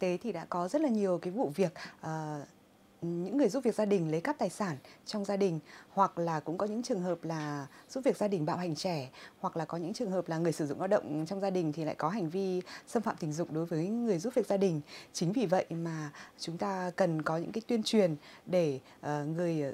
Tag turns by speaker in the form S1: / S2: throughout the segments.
S1: tế thì đã có rất là nhiều cái vụ việc uh, những người giúp việc gia đình lấy cắp tài sản trong gia đình hoặc là cũng có những trường hợp là giúp việc gia đình bạo hành trẻ hoặc là có những trường hợp là người sử dụng lao động trong gia đình thì lại có hành vi xâm phạm tình dục đối với người giúp việc gia đình chính vì vậy mà chúng ta cần có những cái tuyên truyền để uh, người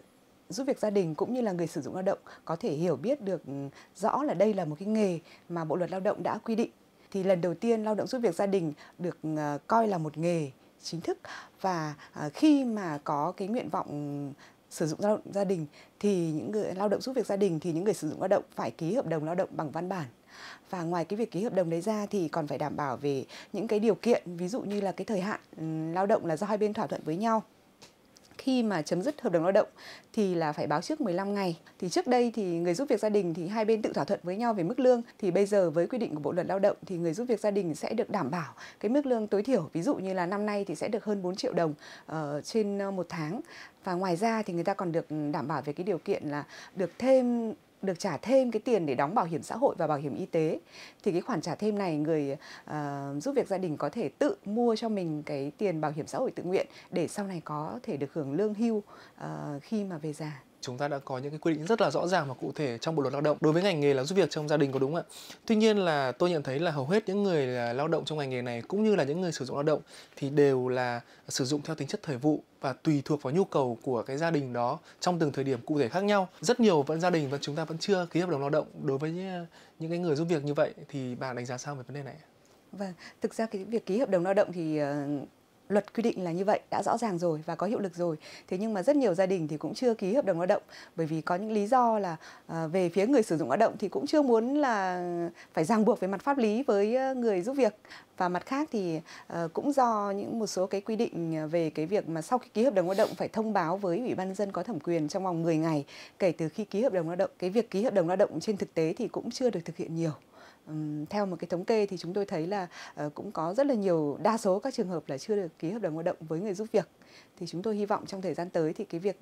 S1: giúp việc gia đình cũng như là người sử dụng lao động có thể hiểu biết được ừ, rõ là đây là một cái nghề mà bộ luật lao động đã quy định thì lần đầu tiên lao động giúp việc gia đình được ờ, coi là một nghề chính thức và ờ, khi mà có cái nguyện vọng sử dụng lao động gia đình thì những người lao động giúp việc gia đình thì những người sử dụng lao động phải ký hợp đồng lao động bằng văn bản và ngoài cái việc ký hợp đồng đấy ra thì còn phải đảm bảo về những cái điều kiện ví dụ như là cái thời hạn lao động là do hai bên thỏa thuận với nhau khi mà chấm dứt hợp đồng lao động thì là phải báo trước 15 ngày. Thì trước đây thì người giúp việc gia đình thì hai bên tự thỏa thuận với nhau về mức lương thì bây giờ với quy định của Bộ luật Lao động thì người giúp việc gia đình sẽ được đảm bảo cái mức lương tối thiểu ví dụ như là năm nay thì sẽ được hơn 4 triệu đồng uh, trên ờ, một tháng và ngoài ra thì người ta còn được ừ, đảm bảo về cái điều kiện là được thêm được trả thêm cái tiền để đóng bảo hiểm xã hội và bảo hiểm y tế thì cái khoản trả thêm này người uh, giúp việc gia đình có thể tự mua cho mình cái tiền bảo hiểm xã hội tự nguyện để sau này có thể được hưởng lương hưu uh, khi mà về
S2: già chúng ta đã có những cái quy định rất là rõ ràng và cụ thể trong bộ luật lao động đối với ngành nghề là giúp việc trong gia đình có đúng không ạ tuy nhiên là tôi nhận thấy là hầu hết những người lao động trong ngành nghề này cũng như là những người sử dụng lao động thì đều là sử dụng theo tính chất thời vụ và tùy thuộc vào nhu cầu của cái gia đình đó trong từng thời điểm cụ thể khác nhau rất nhiều vẫn gia đình và chúng ta vẫn chưa ký hợp đồng lao động đối với những cái người giúp việc như vậy thì bà đánh giá sao về vấn đề này
S1: Vâng, thực ra cái việc ký hợp đồng lao động thì ờ, luật quy định là như vậy đã rõ ràng rồi và có hiệu lực rồi thế nhưng mà rất nhiều gia đình thì cũng chưa ký hợp đồng lao động bởi vì có những lý do là à, về phía người sử dụng lao động thì cũng chưa muốn là phải ràng buộc về mặt pháp lý với ờ, người giúp việc và mặt khác thì ờ, cũng do những một số cái quy định về cái việc mà sau khi ký hợp đồng lao động phải thông báo với ủy ban dân có thẩm quyền trong vòng 10 ngày kể từ khi ký hợp đồng lao động cái việc ký hợp đồng lao động trên thực tế thì cũng chưa được thực hiện nhiều theo một cái thống kê thì chúng tôi thấy là ờ, cũng có rất là nhiều đa số các trường hợp là chưa được ký hợp đồng lao động với người giúp việc thì chúng tôi hy vọng trong thời gian tới thì cái việc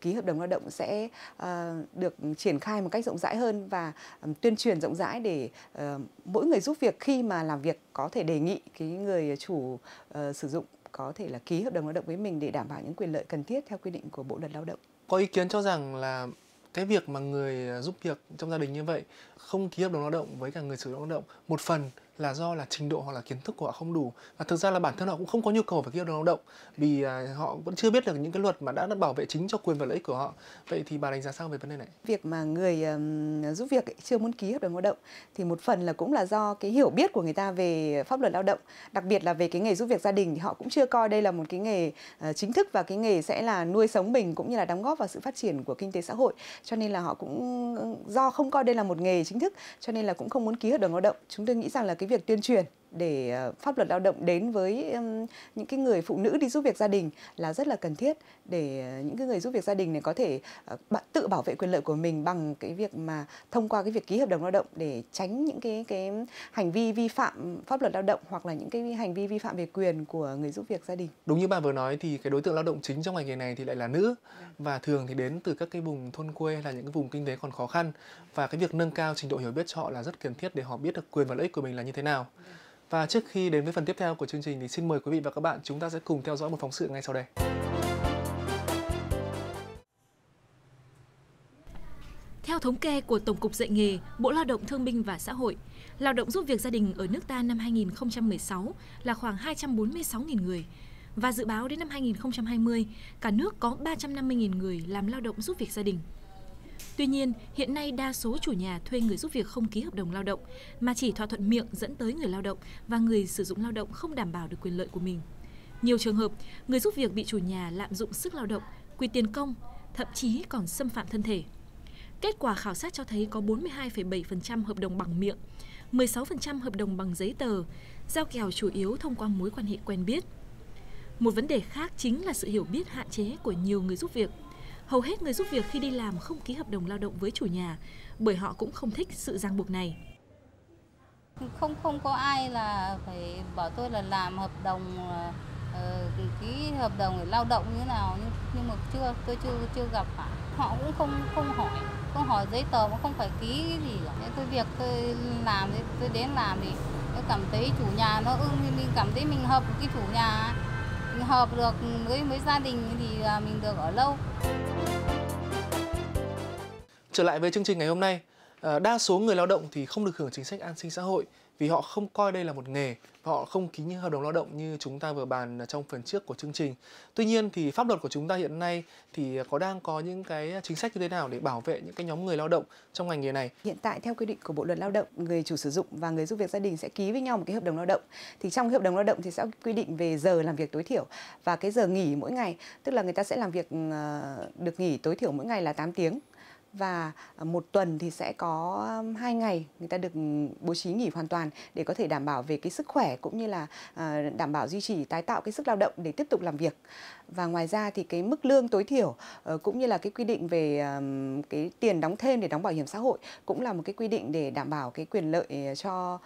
S1: ký hợp đồng lao động sẽ ờ, được triển khai một cách rộng rãi hơn và tuyên truyền rộng rãi để ờ, mỗi người giúp việc khi mà làm việc có thể đề nghị cái người chủ sử dụng có thể là ký hợp đồng lao động với mình để đảm bảo những quyền lợi cần thiết theo quy định của Bộ luật Lao động.
S2: Có ý kiến cho rằng là cái việc mà người à, giúp việc trong gia đình như vậy không ký hợp đồng lao động với cả người sử dụng lao động một phần là do là trình độ hoặc là kiến thức của họ không đủ và thực ra là bản thân họ cũng không có nhu cầu phải kêu lao động vì à, họ vẫn chưa biết được những cái luật mà đã bảo vệ chính cho quyền và lợi ích của họ vậy thì bà đánh giá sao về vấn đề này việc mà người
S1: giúp việc chưa muốn ký hợp đồng lao động thì một phần là cũng là do cái hiểu biết của người ta về pháp luật lao động đặc biệt là về cái nghề giúp việc gia đình thì họ cũng chưa coi đây là một cái nghề ờ, chính thức và cái nghề sẽ là nuôi sống mình cũng như là đóng góp vào sự phát triển của kinh tế xã hội cho nên là họ cũng do không coi đây là một nghề chính thức cho nên là cũng không muốn ký hợp đồng lao động chúng tôi nghĩ rằng là cái việc tuyên truyền để ờ, pháp luật lao động đến với những cái người phụ nữ đi giúp việc gia đình là rất là cần thiết để ờ, những cái người giúp việc gia đình này có thể ờ, tự bảo vệ quyền lợi của mình bằng cái việc mà thông qua cái việc ký hợp đồng lao động để tránh những cái cái hành vi vi phạm pháp luật lao động hoặc là những cái hành vi vi phạm về quyền của người giúp việc gia đình.
S2: Đúng như bà vừa nói thì cái đối tượng lao động chính trong ngành nghề này thì lại là nữ dạ. và thường thì đến từ các cái vùng thôn quê hay là những cái vùng kinh tế còn khó khăn và cái việc nâng cao trình độ hiểu biết cho họ là rất cần thiết để họ biết được quyền và lợi ích của mình là như thế nào. Dạ. Và trước khi đến với phần tiếp theo của chương trình thì xin mời quý vị và các bạn chúng ta sẽ cùng theo dõi một phóng sự ngay sau đây.
S1: Theo thống kê của Tổng cục Dạy nghề, Bộ Lao động Thương binh và Xã hội, lao động giúp việc gia đình ở nước ta năm 2016 là khoảng 246.000 người và dự báo đến năm 2020, cả nước có 350.000 người làm lao động giúp việc gia đình. Tuy nhiên, hiện nay đa số chủ nhà thuê người giúp việc không ký hợp đồng lao động, mà chỉ thỏa thuận miệng dẫn tới người lao động và người sử dụng lao động không đảm bảo được quyền lợi của mình. Nhiều trường hợp, người giúp việc bị chủ nhà lạm dụng sức lao động, quy tiền công, thậm chí còn xâm phạm thân thể. Kết quả khảo sát cho thấy có 42,7% hợp đồng bằng miệng, 16% hợp đồng bằng giấy tờ, giao kèo chủ yếu thông qua mối quan hệ quen biết. Một vấn đề khác chính là sự hiểu biết hạn chế của nhiều người giúp việc hầu hết người giúp việc khi đi làm không ký hợp đồng lao động với chủ nhà bởi họ cũng không thích sự ràng buộc này.
S2: Không không có ai là phải bảo tôi là làm hợp đồng
S1: ờ, ký hợp đồng để lao động như thế nào nhưng, nhưng mà chưa tôi chưa chưa gặp phải họ cũng không không hỏi không hỏi giấy tờ cũng không phải ký cái gì cả nên tôi việc tôi làm tôi đến làm thì tôi cảm thấy chủ nhà nó ưng thì mình cảm thấy mình hợp với cái chủ nhà hợp được với với gia đình thì à, mình được ở lâu
S2: trở lại với chương trình ngày hôm nay Ờ, đa số người lao động thì không được hưởng chính sách an sinh xã hội vì họ không coi đây là một nghề và họ không ký những hợp đồng lao động như chúng ta vừa bàn trong phần trước của chương trình. Tuy nhiên thì pháp luật của chúng ta hiện nay thì có đang có những cái chính sách như thế nào để bảo vệ những cái nhóm người lao động trong ngành nghề này? Hiện tại theo quy định của Bộ luật Lao động, người
S1: chủ sử dụng và người giúp việc gia đình sẽ ký với nhau một cái hợp đồng lao động. Thì trong hợp đồng lao động thì sẽ quy định về giờ làm việc tối thiểu và cái giờ nghỉ mỗi ngày, tức là người ta sẽ làm việc ờ, được nghỉ tối thiểu mỗi ngày là 8 tiếng và à, một tuần thì sẽ có hai ngày người ta được bố trí nghỉ hoàn toàn để có thể đảm bảo về cái sức khỏe cũng như là ờ, đảm bảo duy trì tái tạo cái sức lao động để tiếp tục làm việc và ngoài ra thì cái mức lương tối thiểu ờ, cũng như là cái quy định về cái tiền đóng thêm để đóng bảo hiểm xã hội cũng là một cái quy định để đảm bảo cái quyền lợi ờ, cho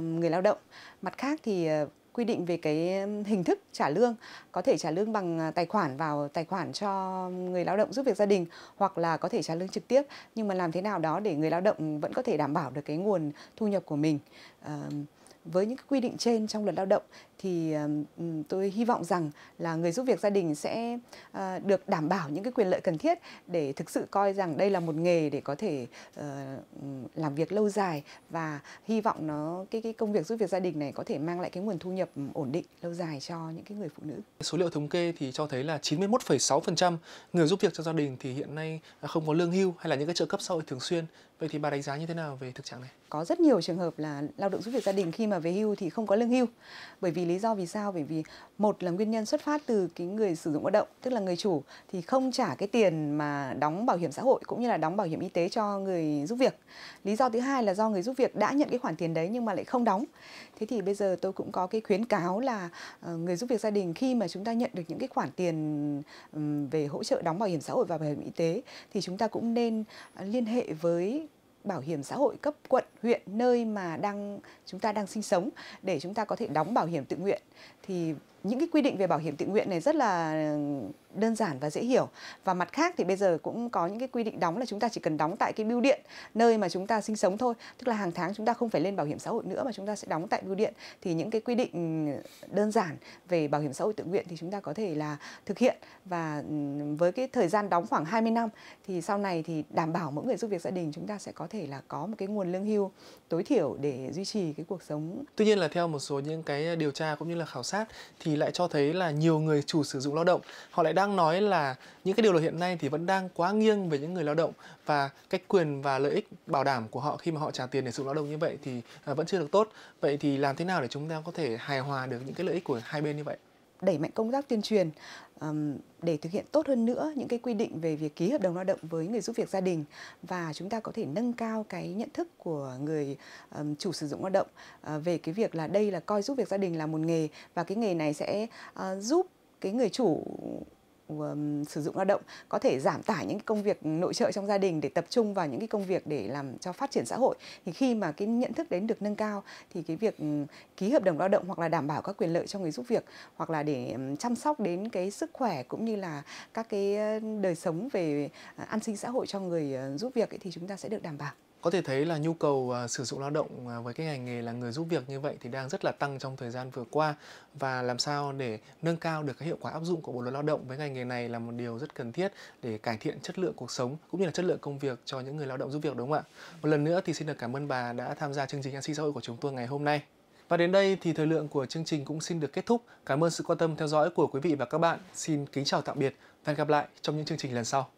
S1: người lao động mặt khác thì quy định về cái hình thức trả lương có thể trả lương bằng à, tài khoản vào tài khoản cho người lao động giúp việc gia đình hoặc là có thể trả lương trực tiếp nhưng mà làm thế nào đó để người lao động vẫn có thể đảm bảo được cái nguồn thu nhập của mình à, với những quy định trên trong luật lao động thì tôi hy vọng rằng là người giúp việc gia đình sẽ ờ, được đảm bảo những cái quyền lợi cần thiết để thực sự coi rằng đây là một nghề để có thể ờ, làm việc lâu dài và hy vọng nó cái cái công việc giúp việc gia đình này có thể mang lại cái nguồn thu nhập ổn định lâu dài cho
S2: những cái người phụ nữ. Số liệu thống kê thì cho thấy là 91,6% người giúp việc trong gia đình thì hiện nay không có lương hưu hay là những cái trợ cấp xã hội thường xuyên. Vậy thì bà đánh giá như thế nào về thực trạng này? Có rất
S1: nhiều trường hợp là lao động giúp việc gia đình khi mà về hưu thì không có lương hưu bởi vì lý do vì sao bởi vì một là nguyên nhân xuất phát từ cái người sử dụng lao động tức là người chủ thì không trả cái tiền mà đóng bảo hiểm xã hội cũng như là đóng bảo hiểm y tế cho người giúp việc lý do thứ hai là do người giúp việc đã nhận cái khoản tiền đấy nhưng mà lại không đóng thế thì bây giờ tôi cũng có cái khuyến cáo là ờ, người giúp việc gia đình khi mà chúng ta nhận được những cái khoản tiền về hỗ trợ đóng bảo hiểm xã hội và bảo hiểm y tế thì chúng ta cũng nên ờ, liên hệ với bảo hiểm xã hội cấp quận huyện nơi mà đang chúng ta đang sinh sống để chúng ta có thể đóng bảo hiểm tự nguyện thì những cái quy định về bảo hiểm tự nguyện này rất là đơn giản và dễ hiểu và mặt khác thì bây giờ cũng có những cái quy định đóng là chúng ta chỉ cần đóng tại cái bưu điện nơi mà chúng ta sinh sống thôi tức là hàng tháng chúng ta không phải lên bảo hiểm xã hội nữa mà chúng ta sẽ đóng tại bưu điện thì những cái quy định đơn giản về bảo hiểm xã hội tự nguyện thì chúng ta có thể là thực hiện và với cái thời gian đóng khoảng 20 năm thì sau này thì đảm bảo mỗi người giúp việc gia đình chúng ta sẽ có thể là có một cái nguồn lương hưu tối thiểu để duy trì cái cuộc sống.
S2: Tuy nhiên là theo một số những cái điều tra cũng như là khảo sát sát thì lại cho thấy là nhiều người chủ sử dụng lao động họ lại đang nói là những cái điều luật hiện nay thì vẫn đang quá nghiêng về những người lao động và cái quyền và lợi ích bảo đảm của họ khi mà họ trả tiền để sử dụng lao động như vậy thì à, vẫn chưa được tốt vậy thì làm thế nào để chúng ta có thể hài hòa được những cái lợi ích của hai bên như vậy đẩy mạnh công tác tuyên truyền để thực hiện tốt hơn nữa những cái quy định về việc ký hợp
S1: đồng lao động với người giúp việc gia đình và chúng ta có thể nâng cao cái nhận thức của người chủ sử dụng lao động ờ, về cái việc là đây là coi giúp việc gia đình là một nghề và cái nghề này sẽ ờ, giúp cái người chủ sử dụng lao động có thể giảm tải những công việc nội trợ trong gia đình để tập trung vào những cái công việc để làm cho phát triển xã hội thì khi mà cái nhận thức đến được nâng cao thì cái việc ký hợp đồng lao động hoặc là đảm bảo các quyền lợi cho người giúp việc hoặc là để chăm sóc đến cái sức khỏe cũng như là các cái đời sống về à, an sinh xã hội cho người ờ, giúp việc ấy, thì chúng ta sẽ được đảm bảo
S2: có thể thấy là nhu cầu uh, sử dụng lao động uh, với cái ngành nghề là người giúp việc như vậy thì đang rất là tăng trong thời gian vừa qua và làm sao để nâng cao được cái hiệu quả áp dụng của bộ luật lao động với ngành nghề này là một điều rất cần thiết để cải thiện chất lượng cuộc sống cũng như là chất lượng công việc cho những người lao động giúp việc đúng không ạ? Một lần nữa thì xin được cảm ơn bà đã tham gia chương trình an sinh xã hội của chúng tôi ngày hôm nay. Và đến đây thì thời lượng của chương trình cũng xin được kết thúc. Cảm ơn sự quan tâm theo dõi của quý vị và các bạn. Xin kính chào tạm biệt và hẹn gặp lại trong những chương trình lần sau.